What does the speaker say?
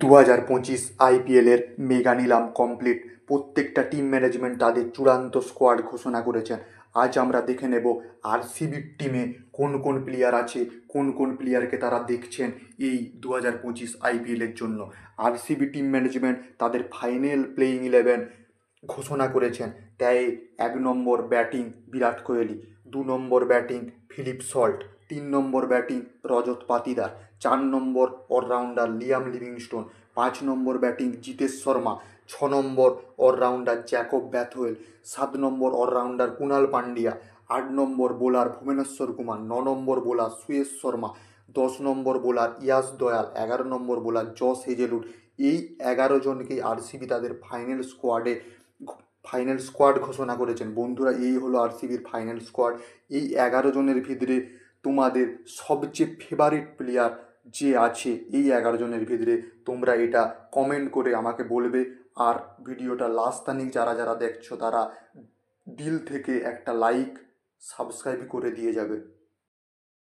দু হাজার পঁচিশ আইপিএলের মেগা নিলাম কমপ্লিট প্রত্যেকটা টিম ম্যানেজমেন্ট তাদের চূড়ান্ত স্কোয়াড ঘোষণা করেছেন আজ আমরা দেখে নেব আর সিবির টিমে কোন কোন প্লেয়ার আছে কোন কোন প্লেয়ারকে তারা দেখছেন এই দু হাজার পঁচিশ আইপিএলের জন্য আর সিবি টিম ম্যানেজমেন্ট তাদের ফাইনাল প্লেয়িং ইলেভেন ঘোষণা করেছেন তাই এক নম্বর ব্যাটিং বিরাট কোহলি দু নম্বর ব্যাটিং ফিলিপ সল্ট তিন নম্বর ব্যাটিং রজত পাতিদার চার নম্বর অলরাউন্ডার লিয়াম লিভিংস্টোন পাঁচ নম্বর ব্যাটিং জিতেশ শর্মা ছ নম্বর অলরাউন্ডার জ্যাকব ব্যাথওয়েল সাত নম্বর অলরাউন্ডার কুনাল পান্ডিয়া আট নম্বর বোলার ভুবনেশ্বর কুমার ন নম্বর বোলার সুয়েশ শর্মা দশ নম্বর বোলার ইয়াস দয়াল এগারো নম্বর বোলার জস হেজেলুড এই এগারো জনকেই আরসিবি তাদের ফাইনাল স্কোয়াডে ফাইনাল স্কোয়াড ঘোষণা করেছেন বন্ধুরা এই হলো আরসিবির ফাইনাল স্কোয়াড এই এগারো জনের ভিতরে তোমাদের সবচেয়ে ফেভারিট প্লেয়ার যে আছে এই এগারো জনের ভিতরে তোমরা এটা কমেন্ট করে আমাকে বলবে আর ভিডিওটা লাস্ট তানি যারা যারা দেখছো তারা দিল থেকে একটা লাইক সাবস্ক্রাইব করে দিয়ে যাবে